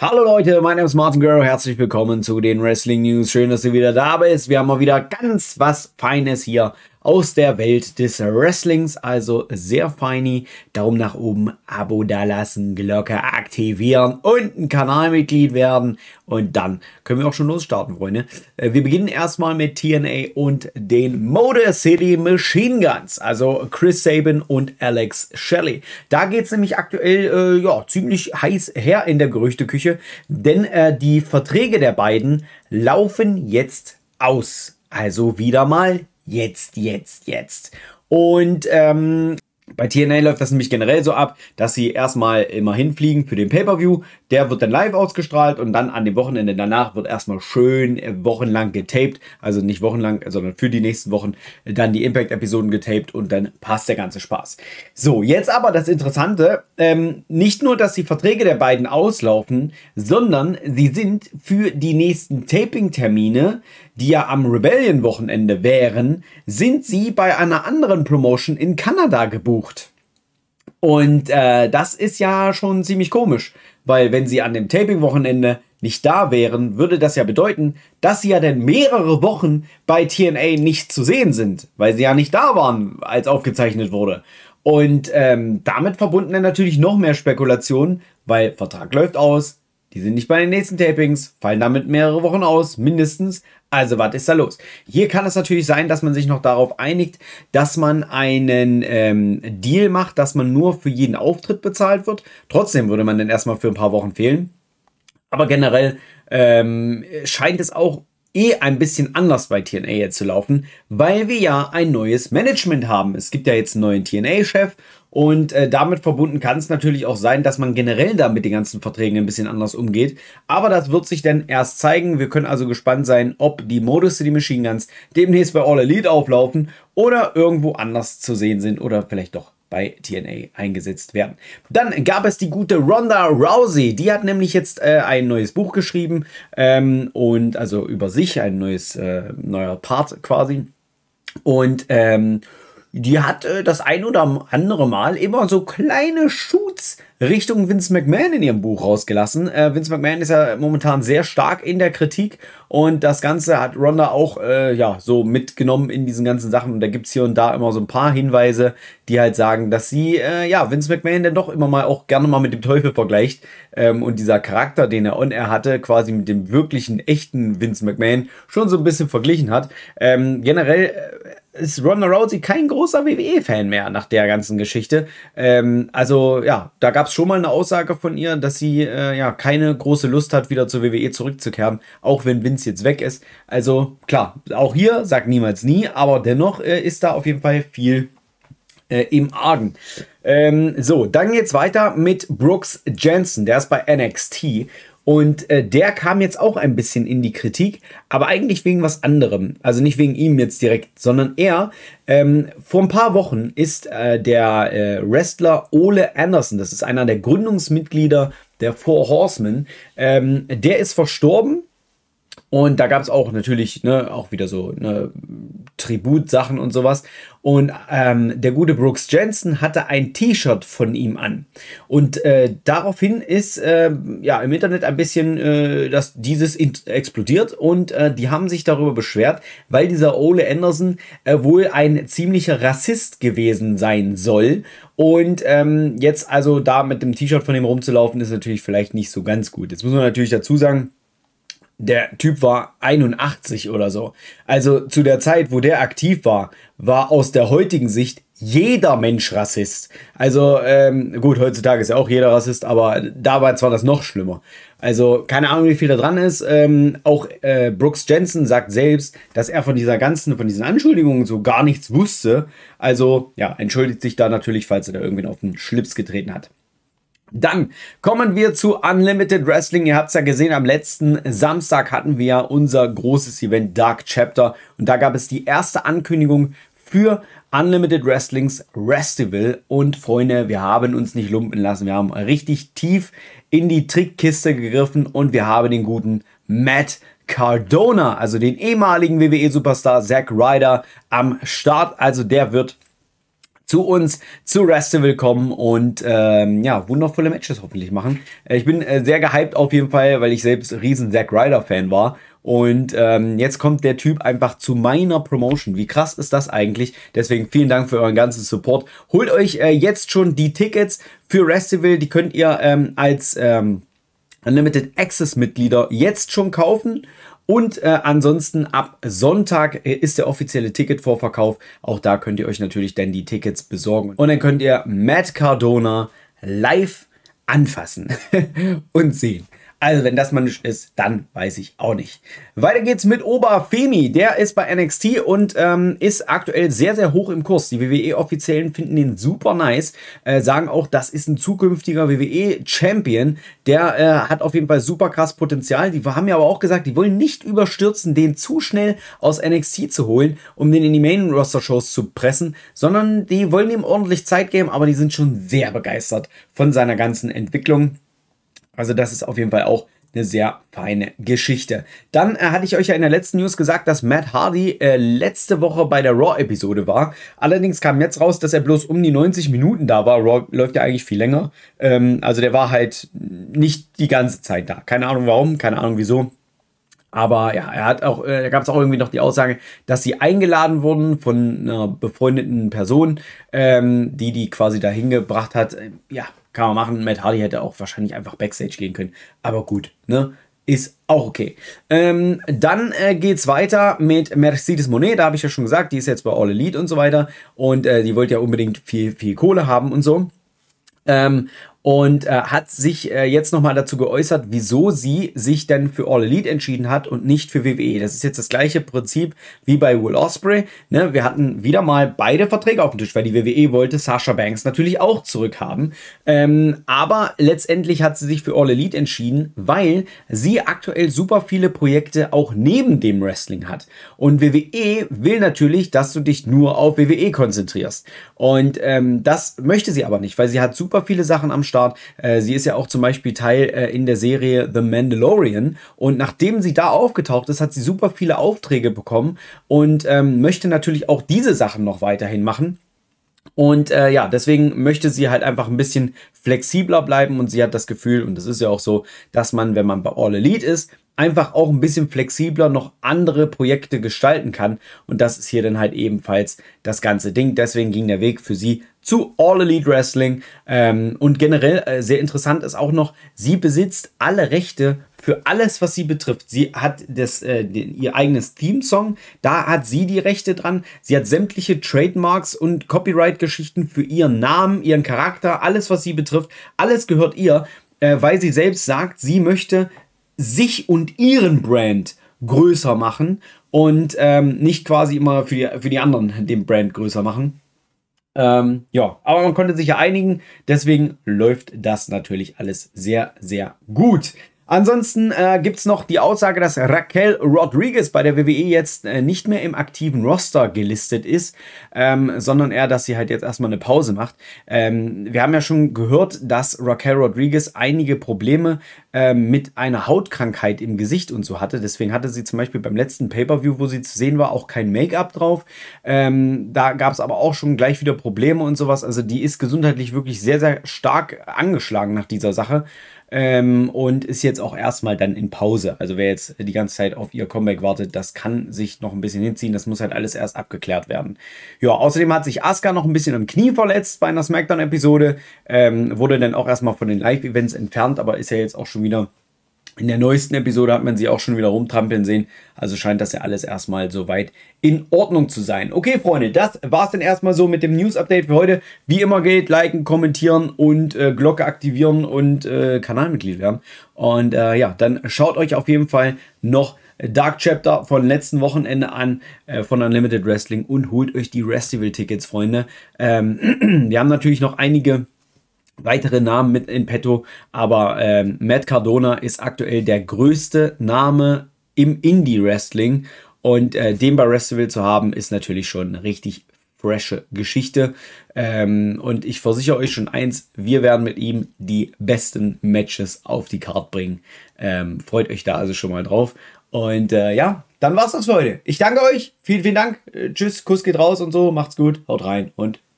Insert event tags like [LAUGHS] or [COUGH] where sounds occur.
Hallo Leute, mein Name ist Martin Girl. herzlich willkommen zu den Wrestling News. Schön, dass du wieder da bist. Wir haben mal wieder ganz was Feines hier aus der Welt des Wrestlings, also sehr feini. Daumen nach oben, Abo dalassen, Glocke aktivieren und ein Kanalmitglied werden. Und dann können wir auch schon losstarten, Freunde. Äh, wir beginnen erstmal mit TNA und den Motor City Machine Guns, also Chris Sabin und Alex Shelley. Da geht es nämlich aktuell äh, ja, ziemlich heiß her in der Gerüchteküche, denn äh, die Verträge der beiden laufen jetzt aus. Also wieder mal jetzt, jetzt, jetzt. Und ähm, bei TNA läuft das nämlich generell so ab, dass sie erstmal immer hinfliegen für den Pay-Per-View. Der wird dann live ausgestrahlt und dann an dem Wochenende danach wird erstmal schön äh, wochenlang getaped. Also nicht wochenlang, sondern für die nächsten Wochen äh, dann die Impact-Episoden getaped und dann passt der ganze Spaß. So, jetzt aber das Interessante. Ähm, nicht nur, dass die Verträge der beiden auslaufen, sondern sie sind für die nächsten Taping-Termine die ja am Rebellion-Wochenende wären, sind sie bei einer anderen Promotion in Kanada gebucht. Und äh, das ist ja schon ziemlich komisch, weil wenn sie an dem Taping-Wochenende nicht da wären, würde das ja bedeuten, dass sie ja dann mehrere Wochen bei TNA nicht zu sehen sind, weil sie ja nicht da waren, als aufgezeichnet wurde. Und ähm, damit verbunden dann natürlich noch mehr Spekulationen, weil Vertrag läuft aus, die sind nicht bei den nächsten Tapings, fallen damit mehrere Wochen aus, mindestens. Also was ist da los? Hier kann es natürlich sein, dass man sich noch darauf einigt, dass man einen ähm, Deal macht, dass man nur für jeden Auftritt bezahlt wird. Trotzdem würde man dann erstmal für ein paar Wochen fehlen. Aber generell ähm, scheint es auch eh ein bisschen anders bei TNA jetzt zu laufen, weil wir ja ein neues Management haben. Es gibt ja jetzt einen neuen TNA-Chef und äh, damit verbunden kann es natürlich auch sein, dass man generell da mit den ganzen Verträgen ein bisschen anders umgeht. Aber das wird sich dann erst zeigen. Wir können also gespannt sein, ob die Modus City Machine Guns demnächst bei All Elite auflaufen oder irgendwo anders zu sehen sind oder vielleicht doch bei TNA eingesetzt werden. Dann gab es die gute Ronda Rousey. Die hat nämlich jetzt äh, ein neues Buch geschrieben ähm, und also über sich ein neues äh, neuer Part quasi. Und ähm, die hat äh, das ein oder andere Mal immer so kleine Shoots Richtung Vince McMahon in ihrem Buch rausgelassen. Äh, Vince McMahon ist ja momentan sehr stark in der Kritik und das Ganze hat Ronda auch äh, ja, so mitgenommen in diesen ganzen Sachen. Und da gibt es hier und da immer so ein paar Hinweise, die halt sagen, dass sie äh, ja Vince McMahon dann doch immer mal auch gerne mal mit dem Teufel vergleicht. Ähm, und dieser Charakter, den er on air hatte, quasi mit dem wirklichen, echten Vince McMahon schon so ein bisschen verglichen hat. Ähm, generell äh, ist Ronda Rousey kein großer WWE-Fan mehr nach der ganzen Geschichte. Ähm, also ja, da gab es es schon mal eine Aussage von ihr, dass sie äh, ja keine große Lust hat, wieder zur WWE zurückzukehren, auch wenn Vince jetzt weg ist. Also klar, auch hier sagt niemals nie, aber dennoch äh, ist da auf jeden Fall viel äh, im Argen. Ähm, so, dann geht's weiter mit Brooks Jensen, der ist bei NXT und äh, der kam jetzt auch ein bisschen in die Kritik, aber eigentlich wegen was anderem. Also nicht wegen ihm jetzt direkt, sondern er. Ähm, vor ein paar Wochen ist äh, der äh, Wrestler Ole Anderson, das ist einer der Gründungsmitglieder der Four Horsemen, ähm, der ist verstorben. Und da gab es auch natürlich ne, auch wieder so ne, Tributsachen und sowas. Und ähm, der gute Brooks Jensen hatte ein T-Shirt von ihm an. Und äh, daraufhin ist äh, ja im Internet ein bisschen äh, dass dieses explodiert und äh, die haben sich darüber beschwert, weil dieser Ole Anderson äh, wohl ein ziemlicher Rassist gewesen sein soll. Und ähm, jetzt also da mit dem T-Shirt von ihm rumzulaufen, ist natürlich vielleicht nicht so ganz gut. Jetzt muss man natürlich dazu sagen, der Typ war 81 oder so. Also zu der Zeit, wo der aktiv war, war aus der heutigen Sicht jeder Mensch Rassist. Also ähm, gut, heutzutage ist ja auch jeder Rassist, aber damals war das noch schlimmer. Also keine Ahnung, wie viel da dran ist. Ähm, auch äh, Brooks Jensen sagt selbst, dass er von dieser ganzen, von diesen Anschuldigungen so gar nichts wusste. Also ja, entschuldigt sich da natürlich, falls er da irgendwen auf den Schlips getreten hat. Dann kommen wir zu Unlimited Wrestling. Ihr habt es ja gesehen, am letzten Samstag hatten wir ja unser großes Event Dark Chapter und da gab es die erste Ankündigung für Unlimited Wrestlings Restival. Und Freunde, wir haben uns nicht lumpen lassen. Wir haben richtig tief in die Trickkiste gegriffen und wir haben den guten Matt Cardona, also den ehemaligen WWE-Superstar Zack Ryder, am Start. Also der wird zu uns, zu Restival kommen und ähm, ja, wundervolle Matches hoffentlich machen. Äh, ich bin äh, sehr gehypt auf jeden Fall, weil ich selbst riesen Zack Ryder-Fan war. Und ähm, jetzt kommt der Typ einfach zu meiner Promotion. Wie krass ist das eigentlich? Deswegen vielen Dank für euren ganzen Support. Holt euch äh, jetzt schon die Tickets für Restival. Die könnt ihr ähm, als ähm, Unlimited Access Mitglieder jetzt schon kaufen. Und äh, ansonsten ab Sonntag äh, ist der offizielle Ticketvorverkauf. Auch da könnt ihr euch natürlich dann die Tickets besorgen. Und dann könnt ihr Matt Cardona live anfassen [LAUGHS] und sehen. Also, wenn das mal nicht ist, dann weiß ich auch nicht. Weiter geht's mit Femi. Der ist bei NXT und ähm, ist aktuell sehr, sehr hoch im Kurs. Die WWE-Offiziellen finden den super nice, äh, sagen auch, das ist ein zukünftiger WWE-Champion. Der äh, hat auf jeden Fall super krass Potenzial. Die haben ja aber auch gesagt, die wollen nicht überstürzen, den zu schnell aus NXT zu holen, um den in die Main-Roster-Shows zu pressen, sondern die wollen ihm ordentlich Zeit geben, aber die sind schon sehr begeistert von seiner ganzen Entwicklung. Also das ist auf jeden Fall auch eine sehr feine Geschichte. Dann äh, hatte ich euch ja in der letzten News gesagt, dass Matt Hardy äh, letzte Woche bei der Raw-Episode war. Allerdings kam jetzt raus, dass er bloß um die 90 Minuten da war. Raw läuft ja eigentlich viel länger. Ähm, also der war halt nicht die ganze Zeit da. Keine Ahnung warum, keine Ahnung wieso. Aber ja, er hat auch, äh, da gab es auch irgendwie noch die Aussage, dass sie eingeladen wurden von einer befreundeten Person, ähm, die die quasi dahin gebracht hat. Ähm, ja, kann man machen. Matt Hardy hätte auch wahrscheinlich einfach Backstage gehen können. Aber gut, ne? Ist auch okay. Ähm, dann äh, geht's weiter mit Mercedes Monet. Da habe ich ja schon gesagt, die ist jetzt bei All Elite und so weiter. Und äh, die wollte ja unbedingt viel, viel Kohle haben und so. Ähm, und äh, hat sich äh, jetzt nochmal dazu geäußert, wieso sie sich denn für All Elite entschieden hat und nicht für WWE. Das ist jetzt das gleiche Prinzip wie bei Will Osprey. Ne? Wir hatten wieder mal beide Verträge auf dem Tisch, weil die WWE wollte Sasha Banks natürlich auch zurückhaben. Ähm, aber letztendlich hat sie sich für All Elite entschieden, weil sie aktuell super viele Projekte auch neben dem Wrestling hat. Und WWE will natürlich, dass du dich nur auf WWE konzentrierst. Und ähm, das möchte sie aber nicht, weil sie hat super viele Sachen am Start. Äh, sie ist ja auch zum Beispiel Teil äh, in der Serie The Mandalorian. Und nachdem sie da aufgetaucht ist, hat sie super viele Aufträge bekommen und ähm, möchte natürlich auch diese Sachen noch weiterhin machen. Und äh, ja, deswegen möchte sie halt einfach ein bisschen flexibler bleiben und sie hat das Gefühl, und das ist ja auch so, dass man, wenn man bei All Elite ist, einfach auch ein bisschen flexibler noch andere Projekte gestalten kann. Und das ist hier dann halt ebenfalls das ganze Ding. Deswegen ging der Weg für sie zu All Elite Wrestling. Ähm, und generell äh, sehr interessant ist auch noch, sie besitzt alle Rechte für alles, was sie betrifft. Sie hat das, äh, den, ihr eigenes Theme-Song, da hat sie die Rechte dran. Sie hat sämtliche Trademarks und Copyright-Geschichten für ihren Namen, ihren Charakter, alles, was sie betrifft. Alles gehört ihr, äh, weil sie selbst sagt, sie möchte sich und ihren Brand größer machen und ähm, nicht quasi immer für die, für die anderen den Brand größer machen. Ähm, ja, aber man konnte sich ja einigen, deswegen läuft das natürlich alles sehr, sehr gut. Ansonsten äh, gibt es noch die Aussage, dass Raquel Rodriguez bei der WWE jetzt äh, nicht mehr im aktiven Roster gelistet ist, ähm, sondern eher, dass sie halt jetzt erstmal eine Pause macht. Ähm, wir haben ja schon gehört, dass Raquel Rodriguez einige Probleme ähm, mit einer Hautkrankheit im Gesicht und so hatte. Deswegen hatte sie zum Beispiel beim letzten Pay-Per-View, wo sie zu sehen war, auch kein Make-up drauf. Ähm, da gab es aber auch schon gleich wieder Probleme und sowas. Also die ist gesundheitlich wirklich sehr, sehr stark angeschlagen nach dieser Sache. Ähm, und ist jetzt auch erstmal dann in Pause. Also wer jetzt die ganze Zeit auf ihr Comeback wartet, das kann sich noch ein bisschen hinziehen. Das muss halt alles erst abgeklärt werden. Ja, außerdem hat sich Asuka noch ein bisschen am Knie verletzt bei einer Smackdown-Episode. Ähm, wurde dann auch erstmal von den Live-Events entfernt, aber ist ja jetzt auch schon schon wieder. In der neuesten Episode hat man sie auch schon wieder rumtrampeln sehen. Also scheint das ja alles erstmal soweit in Ordnung zu sein. Okay, Freunde, das war es dann erstmal so mit dem News-Update für heute. Wie immer gilt, liken, kommentieren und äh, Glocke aktivieren und äh, Kanalmitglied werden. Und äh, ja, dann schaut euch auf jeden Fall noch Dark Chapter von letzten Wochenende an äh, von Unlimited Wrestling und holt euch die Restival-Tickets, Freunde. Ähm, [CLEARS THROAT] wir haben natürlich noch einige weitere Namen mit in petto, aber ähm, Matt Cardona ist aktuell der größte Name im Indie-Wrestling und äh, den bei Wrestleville zu haben, ist natürlich schon eine richtig fresche Geschichte. Ähm, und ich versichere euch schon eins, wir werden mit ihm die besten Matches auf die Card bringen. Ähm, freut euch da also schon mal drauf. Und äh, ja, dann war's das für heute. Ich danke euch. Vielen, vielen Dank. Äh, tschüss, Kuss geht raus und so. Macht's gut. Haut rein und tschüss.